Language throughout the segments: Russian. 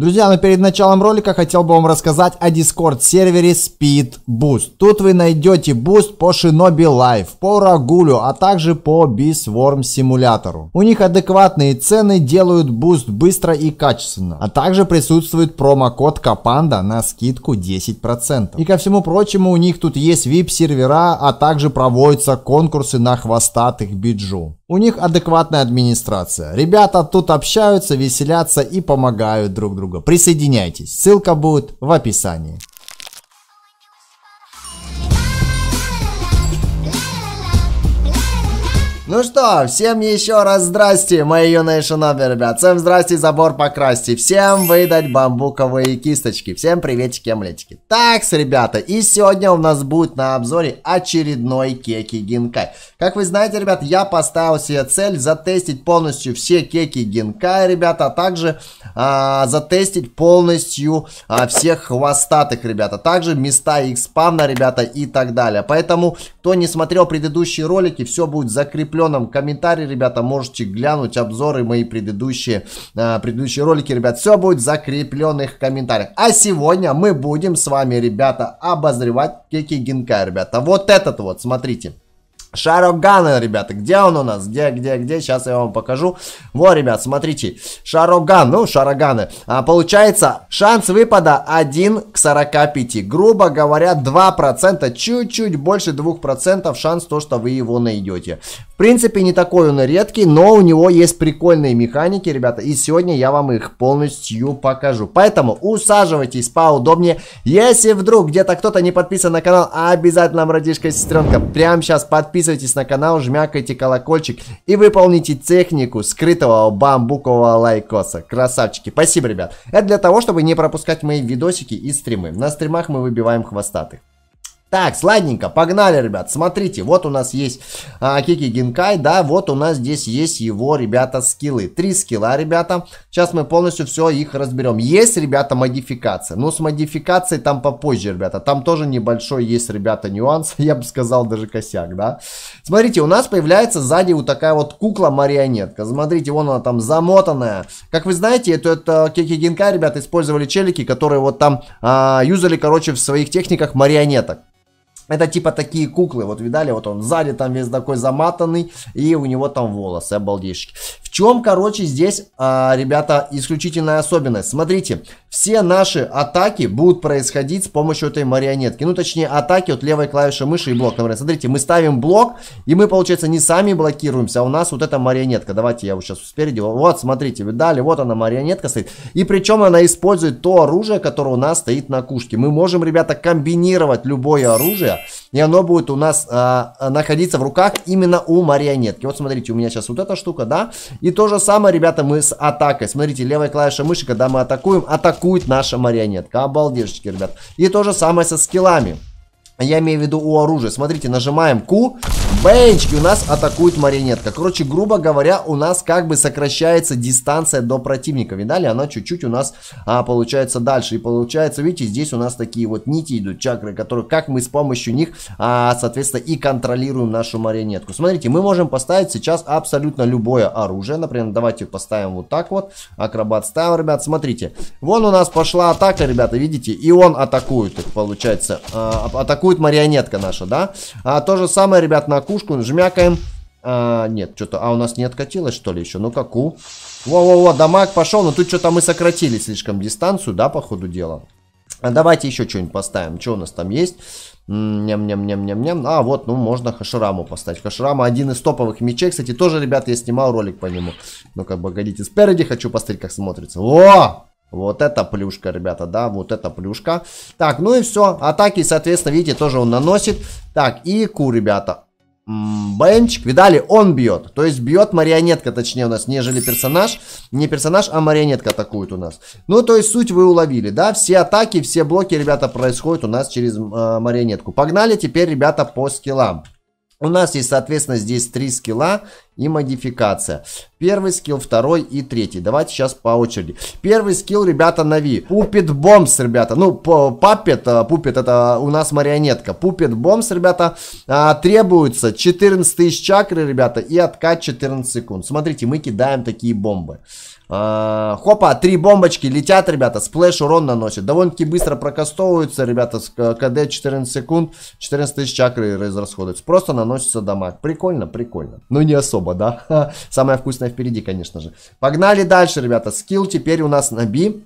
Друзья, но перед началом ролика хотел бы вам рассказать о Discord сервере Speed Boost. Тут вы найдете буст по Shinobi Life, по Рагулю, а также по Beastworm симулятору. У них адекватные цены, делают буст быстро и качественно. А также присутствует промокод Капанда на скидку 10%. И ко всему прочему у них тут есть VIP сервера, а также проводятся конкурсы на хвостатых биджу. У них адекватная администрация. Ребята тут общаются, веселятся и помогают друг другу. Присоединяйтесь. Ссылка будет в описании. Ну что, всем еще раз здрасте, мои юные шиноби, ребят. Всем здрасте, забор покрасьте. Всем выдать бамбуковые кисточки. Всем приветики, омлетики. Так, ребята, и сегодня у нас будет на обзоре очередной кеки гинкай. Как вы знаете, ребят, я поставил себе цель затестить полностью все кеки гинкай, ребята, а также а, затестить полностью а, всех хвостатых, ребята. Также места их спавна, ребята, и так далее. Поэтому, кто не смотрел предыдущие ролики, все будет закреплено закрепленном комментарии, ребята, можете глянуть обзоры мои предыдущие, э, предыдущие ролики, ребят. Все будет в закрепленных комментариях. А сегодня мы будем с вами, ребята, обозревать Кеки Гинкай, ребята. Вот этот вот, смотрите. Шарок ребята, где он у нас? Где, где, где? Сейчас я вам покажу. Вот, ребят, смотрите. Шароган, ну, Шароганы. А, получается, шанс выпада 1 к 45. Грубо говоря, 2%, чуть-чуть больше 2% шанс то, что вы его найдете. В принципе, не такой он и редкий, но у него есть прикольные механики, ребята. И сегодня я вам их полностью покажу. Поэтому усаживайтесь поудобнее. Если вдруг где-то кто-то не подписан на канал, обязательно, братишка и сестренка, прямо сейчас подписывайтесь подписывайтесь на канал, жмякайте колокольчик и выполните технику скрытого бамбукового лайкоса. Красавчики, спасибо, ребят. Это для того, чтобы не пропускать мои видосики и стримы. На стримах мы выбиваем хвостатых. Так, сладненько, погнали, ребят. Смотрите, вот у нас есть а, Кики Гинкай, да, вот у нас здесь есть его, ребята, скиллы. Три скилла, ребята. Сейчас мы полностью все их разберем. Есть, ребята, модификация. Ну, с модификацией там попозже, ребята. Там тоже небольшой есть, ребята, нюанс. Я бы сказал, даже косяк, да. Смотрите, у нас появляется сзади вот такая вот кукла-марионетка. Смотрите, вон она там замотанная. Как вы знаете, это, это Кики Гинкай, ребята, использовали челики, которые вот там а, юзали, короче, в своих техниках марионеток. Это типа такие куклы, вот видали, вот он сзади там весь такой заматанный, и у него там волосы, обалдешки чем, короче, здесь, а, ребята, исключительная особенность? Смотрите, все наши атаки будут происходить с помощью этой марионетки. Ну, точнее, атаки от левой клавиши мыши и блок. Например, смотрите, мы ставим блок, и мы, получается, не сами блокируемся, а у нас вот эта марионетка. Давайте я вот сейчас спереди. Вот, смотрите, видали, вот она, марионетка стоит. И причем она использует то оружие, которое у нас стоит на кушке. Мы можем, ребята, комбинировать любое оружие, и оно будет у нас а, находиться в руках именно у марионетки. Вот, смотрите, у меня сейчас вот эта штука, да, и то же самое, ребята, мы с атакой. Смотрите, левая клавиша мыши, когда мы атакуем, атакует наша марионетка. Обалдежечки, ребят. И то же самое со скиллами. Я имею в виду у оружия. Смотрите, нажимаем Q, Бенчики у нас атакует марионетка. Короче, грубо говоря, у нас как бы сокращается дистанция до противника. Видали, она чуть-чуть у нас а, получается дальше. И получается, видите, здесь у нас такие вот нити идут, чакры, которые как мы с помощью них, а, соответственно, и контролируем нашу марионетку. Смотрите, мы можем поставить сейчас абсолютно любое оружие. Например, давайте поставим вот так вот. Акробат ставим, ребят. Смотрите, вон у нас пошла атака, ребята, видите? И он атакует, получается. А, атакует марионетка наша, да? А, то же самое, ребят, на катушку, жмякаем. А, нет, что-то... А, у нас не откатилось, что ли, еще? ну каку ку. Во-во-во, дамаг пошел, но тут что-то мы сократили слишком дистанцию, да, по ходу дела. А давайте еще что-нибудь поставим. Что у нас там есть? Ням-ням-ням-ням-ням. А, вот, ну, можно Хашраму поставить. Хашрама один из топовых мечей. Кстати, тоже, ребят, я снимал ролик по нему. ну бы погодите, спереди хочу посмотреть, как смотрится. О! Вот это плюшка, ребята, да, вот это плюшка. Так, ну и все. Атаки, соответственно, видите, тоже он наносит. Так, и Ку, ребята. Бенчик, видали, он бьет. То есть бьет марионетка, точнее, у нас, нежели персонаж. Не персонаж, а марионетка атакует у нас. Ну, то есть суть вы уловили, да? Все атаки, все блоки, ребята, происходят у нас через э, марионетку. Погнали теперь, ребята, по скиллам. У нас есть, соответственно, здесь три скилла и модификация. Первый скилл, второй и третий. Давайте сейчас по очереди. Первый скилл, ребята, Нави. Пупит бомс, ребята. Ну, папет, пупит э, это у нас марионетка. Пупит бомс, ребята, а, требуется 14 тысяч чакры, ребята, и откат 14 секунд. Смотрите, мы кидаем такие бомбы. Э, хопа, три бомбочки летят, ребята. Сплэш урон наносит. Довольно-таки быстро прокастовываются, ребята. С э, КД 14 секунд. 14 тысяч чакры разрасходуются. Просто наносится дамаг. Прикольно, прикольно. Но ну, не особо, да? Самое вкусное впереди, конечно же. Погнали дальше, ребята. Скилл теперь у нас на Би.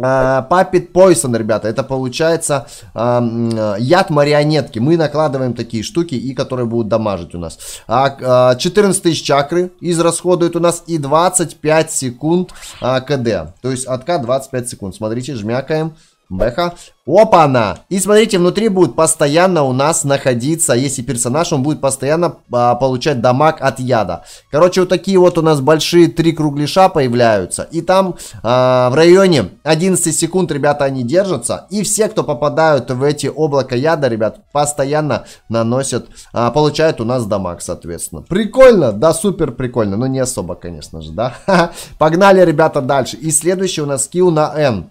Папит э, Пойсон, ребята, это получается эм, э, яд марионетки. Мы накладываем такие штуки, и которые будут дамажить у нас. А, 14 э, тысяч чакры израсходует у нас и 25 секунд э, КД. То есть от К 25 секунд. Смотрите, жмякаем. Меха. Опа-на! И смотрите, внутри будет постоянно у нас находиться, если персонаж, он будет постоянно а, получать дамаг от яда. Короче, вот такие вот у нас большие три кругляша появляются. И там а, в районе 11 секунд, ребята, они держатся. И все, кто попадают в эти облака яда, ребят, постоянно наносят, а, получают у нас дамаг, соответственно. Прикольно? Да, супер прикольно. Но ну, не особо, конечно же, да. Погнали, ребята, дальше. И следующий у нас скилл на N.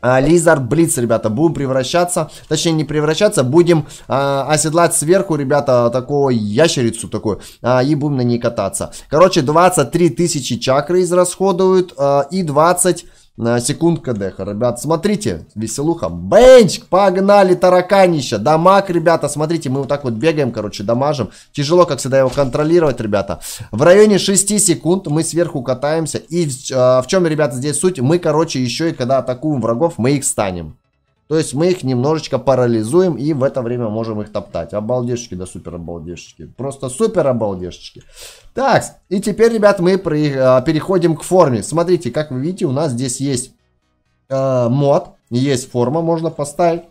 А, Лизард Блиц, ребята, будем превращаться, точнее не превращаться, будем а, оседлать сверху, ребята, такую ящерицу такую, а, и будем на ней кататься. Короче, 23 тысячи чакры израсходуют а, и 20 на Секундка деха, ребят, смотрите, веселуха. Бенчик, погнали, тараканища. Дамаг, ребята, смотрите, мы вот так вот бегаем, короче, дамажим. Тяжело, как всегда, его контролировать, ребята. В районе 6 секунд мы сверху катаемся. И э, в чем, а, ребята, здесь суть? Мы, короче, еще и когда атакуем врагов, мы их станем. То есть мы их немножечко парализуем и в это время можем их топтать. Обалдешечки, да супер обалдешечки. Просто супер обалдешечки. Так, и теперь, ребят, мы при, э, переходим к форме. Смотрите, как вы видите, у нас здесь есть э, мод, есть форма, можно поставить.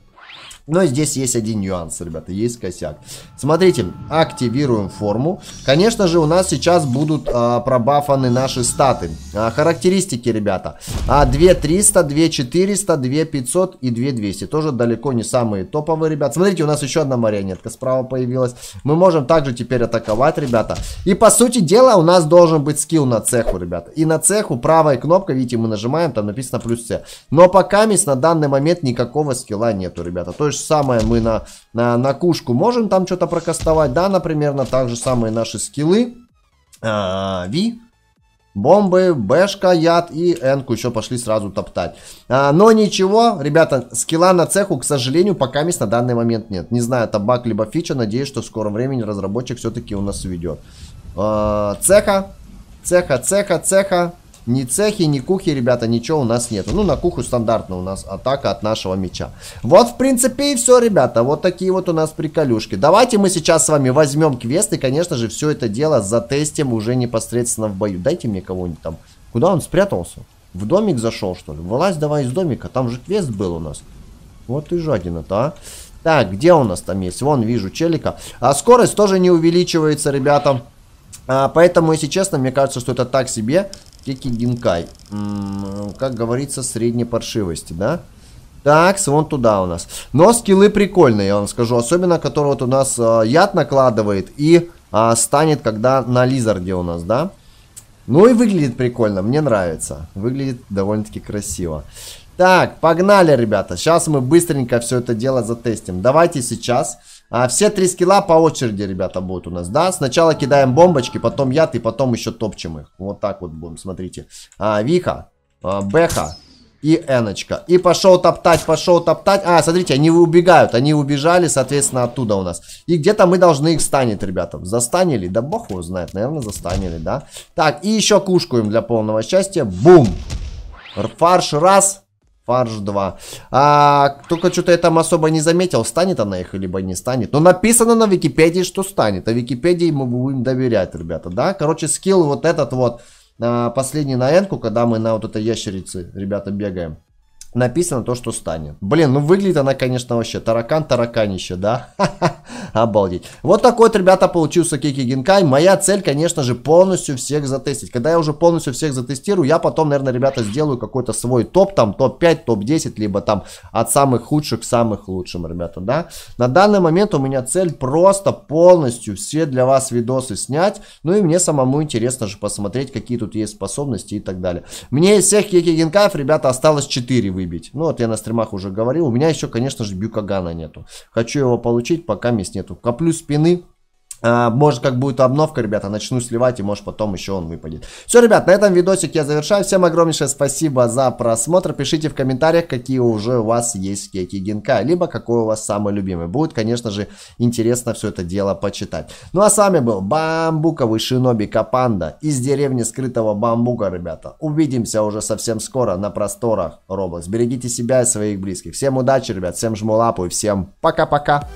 Но здесь есть один нюанс, ребята, есть косяк. Смотрите, активируем форму. Конечно же, у нас сейчас будут а, пробафаны наши статы. А, характеристики, ребята. А, 2300, 2400, 2500 и 2200. Тоже далеко не самые топовые, ребят. Смотрите, у нас еще одна марионетка справа появилась. Мы можем также теперь атаковать, ребята. И, по сути дела, у нас должен быть скилл на цеху, ребята. И на цеху правая кнопка, видите, мы нажимаем, там написано плюс С. Но пока мисс на данный момент никакого скилла нету, ребята. То есть же самое мы на, на, на кушку можем там что-то прокастовать, да, например, на так же самые наши скиллы. А, ви, Бомбы, Бэшка, яд и Энку еще пошли сразу топтать. А, но ничего, ребята, скилла на цеху, к сожалению, пока мест на данный момент нет. Не знаю, это баг либо фича, надеюсь, что в скором времени разработчик все-таки у нас введет. А, цеха, цеха, цеха, цеха. Ни цехи, ни кухи, ребята, ничего у нас нету. Ну, на куху стандартно у нас атака от нашего меча. Вот, в принципе, и все, ребята. Вот такие вот у нас приколюшки. Давайте мы сейчас с вами возьмем квест и, конечно же, все это дело затестим уже непосредственно в бою. Дайте мне кого-нибудь там. Куда он спрятался? В домик зашел, что ли? Вылазь давай из домика. Там же квест был у нас. Вот и жадина-то, а. Так, где у нас там есть? Вон, вижу челика. А скорость тоже не увеличивается, ребята. А, поэтому, если честно, мне кажется, что это так себе. Кеки Динкай. Как говорится, средней паршивости, да? Так, вон туда у нас. Но скиллы прикольные, я вам скажу. Особенно, который вот у нас э, яд накладывает и э, станет, когда на лизарде у нас, да? Ну и выглядит прикольно, мне нравится. Выглядит довольно-таки красиво. Так, погнали, ребята. Сейчас мы быстренько все это дело затестим. Давайте сейчас... А, все три скилла по очереди, ребята, будут у нас, да? Сначала кидаем бомбочки, потом яд и потом еще топчем их. Вот так вот будем, смотрите. А, Виха, а, Беха и Эночка. И пошел топтать, пошел топтать. А, смотрите, они убегают, они убежали, соответственно, оттуда у нас. И где-то мы должны их станет, ребята. Застанили? Да бог его знает, наверное, застанили, да? Так, и еще кушку им для полного счастья. Бум! Фарш раз, Фарш 2. А, только что-то я там особо не заметил, станет она их, либо не станет. Но написано на Википедии, что станет. А Википедии мы будем доверять, ребята, да? Короче, скилл вот этот вот, а, последний на энку, когда мы на вот этой ящерице, ребята, бегаем написано то, что станет. Блин, ну выглядит она, конечно, вообще таракан-тараканище, да? Обалдеть. Вот такой вот, ребята, получился Кики генкай. Моя цель, конечно же, полностью всех затестить. Когда я уже полностью всех затестирую, я потом, наверное, ребята, сделаю какой-то свой топ, там, топ-5, топ-10, либо там от самых худших к самым лучшим, ребята, да? На данный момент у меня цель просто полностью все для вас видосы снять. Ну и мне самому интересно же посмотреть, какие тут есть способности и так далее. Мне из всех Кики генкаев, ребята, осталось 4 выбить. Ну вот я на стримах уже говорил. У меня еще, конечно же, Бюкагана нету. Хочу его получить, пока мест нету. Коплю спины, Э, может, как будет обновка, ребята, начну сливать, и может потом еще он выпадет. Все, ребят, на этом видосик я завершаю. Всем огромнейшее спасибо за просмотр. Пишите в комментариях, какие уже у вас есть кеки генка, либо какой у вас самый любимый. Будет, конечно же, интересно все это дело почитать. Ну, а с вами был бамбуковый шиноби Капанда из деревни скрытого бамбука, ребята. Увидимся уже совсем скоро на просторах Роблокс. Берегите себя и своих близких. Всем удачи, ребят, всем жму лапу и всем пока-пока.